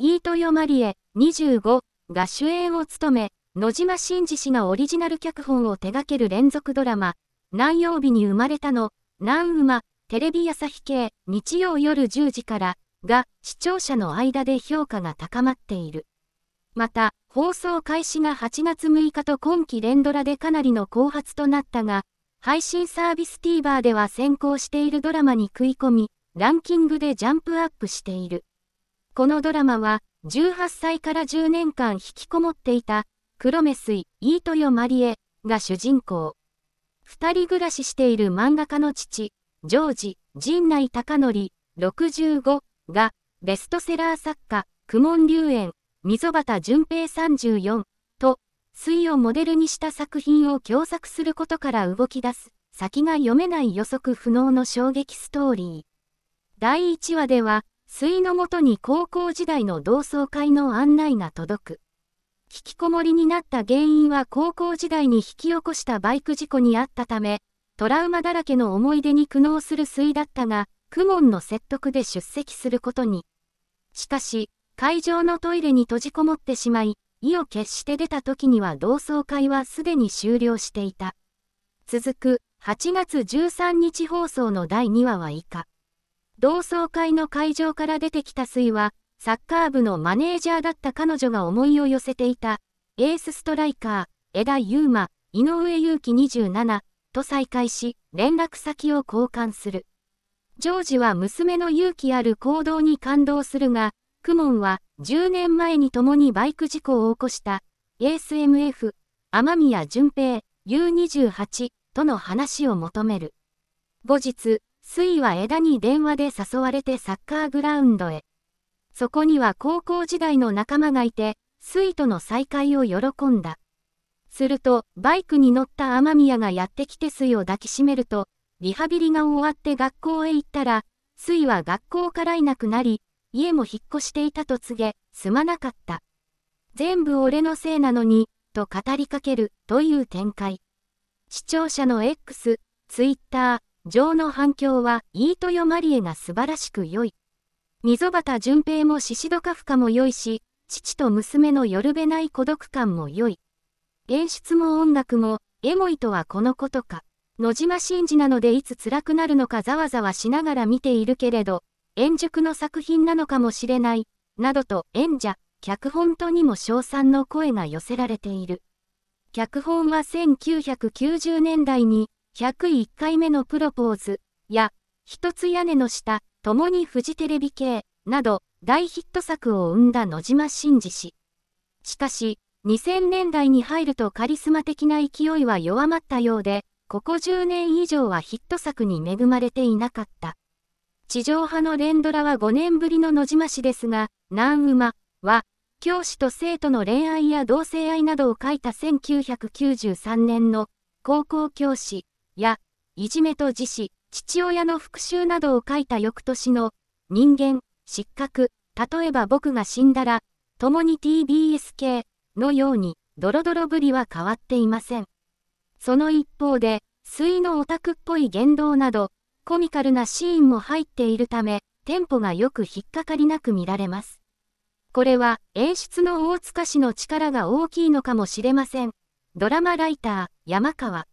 イートヨマリエ25が主演を務め、野島真司氏がオリジナル脚本を手掛ける連続ドラマ、何曜日に生まれたの、何馬、テレビ朝日系、日曜夜10時から、が、視聴者の間で評価が高まっている。また、放送開始が8月6日と今期連ドラでかなりの後発となったが、配信サービス TVer では先行しているドラマに食い込み、ランキングでジャンプアップしている。このドラマは、18歳から10年間引きこもっていた、黒目水、イ、ートヨマリエが主人公。二人暮らししている漫画家の父、ジョージ、陣内隆則、65が、ベストセラー作家、苦門龍園、溝端淳平34と、水をモデルにした作品を共作することから動き出す、先が読めない予測不能の衝撃ストーリー。第1話では、水のもとに高校時代の同窓会の案内が届く。引きこもりになった原因は高校時代に引き起こしたバイク事故にあったため、トラウマだらけの思い出に苦悩する水だったが、クモンの説得で出席することに。しかし、会場のトイレに閉じこもってしまい、意を決して出た時には同窓会はすでに終了していた。続く、8月13日放送の第2話は以下。同窓会の会場から出てきた水は、サッカー部のマネージャーだった彼女が思いを寄せていた、エースストライカー、枝優馬、井上祐樹27と再会し、連絡先を交換する。ジョージは娘の勇気ある行動に感動するが、クモンは10年前に共にバイク事故を起こした、エース MF、天宮淳平、U28 との話を求める。後日、スイは枝に電話で誘われてサッカーグラウンドへ。そこには高校時代の仲間がいて、スイとの再会を喜んだ。すると、バイクに乗った雨宮がやってきてスイを抱きしめると、リハビリが終わって学校へ行ったら、スイは学校からいなくなり、家も引っ越していたと告げ、すまなかった。全部俺のせいなのに、と語りかける、という展開。視聴者の X、Twitter、情の反響は、飯豊まりえが素晴らしく良い。溝端淳平もシシドカフカも良いし、父と娘のよるべない孤独感も良い。演出も音楽も、エモいとはこのことか。野島真司なのでいつ辛くなるのかざわざわしながら見ているけれど、円熟の作品なのかもしれない、などと演者、脚本とにも称賛の声が寄せられている。脚本は1990年代に101回目のプロポーズや、一つ屋根の下、共にフジテレビ系など大ヒット作を生んだ野島真司氏。しかし、2000年代に入るとカリスマ的な勢いは弱まったようで、ここ10年以上はヒット作に恵まれていなかった。地上派の連ドラは5年ぶりの野島氏ですが、南馬は、教師と生徒の恋愛や同性愛などを書いた1993年の高校教師や、いじめと自死、父親の復讐などを書いた翌年の、人間、失格、例えば僕が死んだら、共に TBS 系のように、ドロドロぶりは変わっていません。その一方で、水のオタクっぽい言動など、コミカルなシーンも入っているため、テンポがよく引っかかりなく見られます。これは演出の大塚氏の力が大きいのかもしれません。ドラマライター、山川。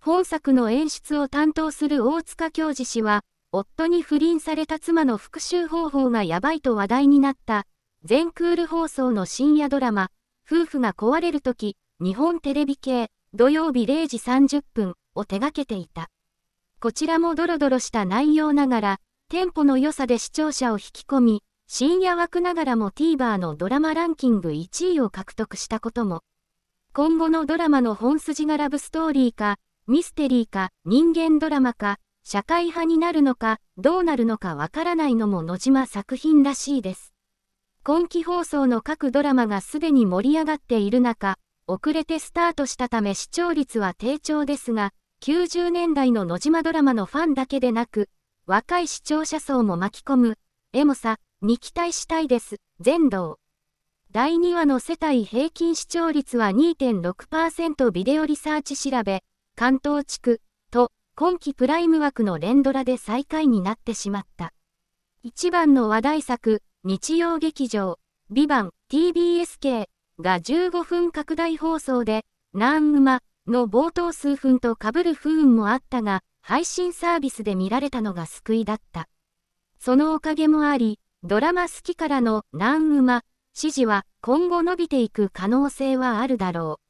本作の演出を担当する大塚教授氏は、夫に不倫された妻の復讐方法がやばいと話題になった、全クール放送の深夜ドラマ、夫婦が壊れる時、日本テレビ系、土曜日0時30分を手掛けていた。こちらもドロドロした内容ながら、テンポの良さで視聴者を引き込み、深夜枠ながらも TVer のドラマランキング1位を獲得したことも、今後のドラマの本筋がラブストーリーか、ミステリーか、人間ドラマか、社会派になるのか、どうなるのかわからないのも野島作品らしいです。今期放送の各ドラマがすでに盛り上がっている中、遅れてスタートしたため視聴率は低調ですが、90年代の野島ドラマのファンだけでなく、若い視聴者層も巻き込む、エモさ、に期待したいです、全道。第2話の世帯平均視聴率は2.6%ビデオリサーチ調べ、関東地区と今季プライム枠の連ドラで最下位になってしまった。一番の話題作、日曜劇場、ビバン TBSK が15分拡大放送で、ナンウマの冒頭数分と被る不運もあったが、配信サービスで見られたのが救いだった。そのおかげもあり、ドラマ好きからのナンウマ支持は今後伸びていく可能性はあるだろう。